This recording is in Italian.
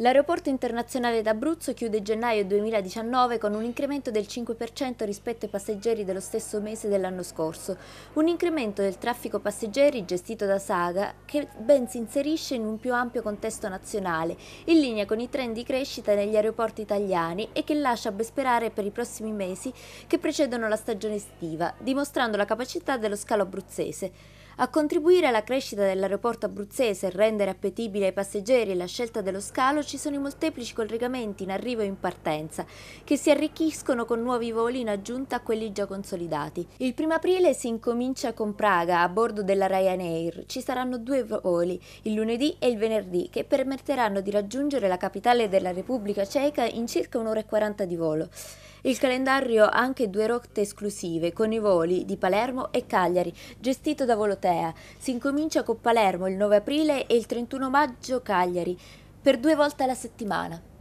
L'aeroporto internazionale d'Abruzzo chiude gennaio 2019 con un incremento del 5% rispetto ai passeggeri dello stesso mese dell'anno scorso, un incremento del traffico passeggeri gestito da Saga che ben si inserisce in un più ampio contesto nazionale, in linea con i trend di crescita negli aeroporti italiani e che lascia ben sperare per i prossimi mesi che precedono la stagione estiva, dimostrando la capacità dello scalo abruzzese. A contribuire alla crescita dell'aeroporto abruzzese e rendere appetibile ai passeggeri la scelta dello scalo ci sono i molteplici collegamenti in arrivo e in partenza, che si arricchiscono con nuovi voli in aggiunta a quelli già consolidati. Il 1 aprile si incomincia con Praga a bordo della Ryanair. Ci saranno due voli, il lunedì e il venerdì, che permetteranno di raggiungere la capitale della Repubblica Ceca in circa un'ora e quaranta di volo. Il calendario ha anche due rotte esclusive con i voli di Palermo e Cagliari, gestito da Volotea. Si incomincia con Palermo il 9 aprile e il 31 maggio Cagliari, per due volte alla settimana.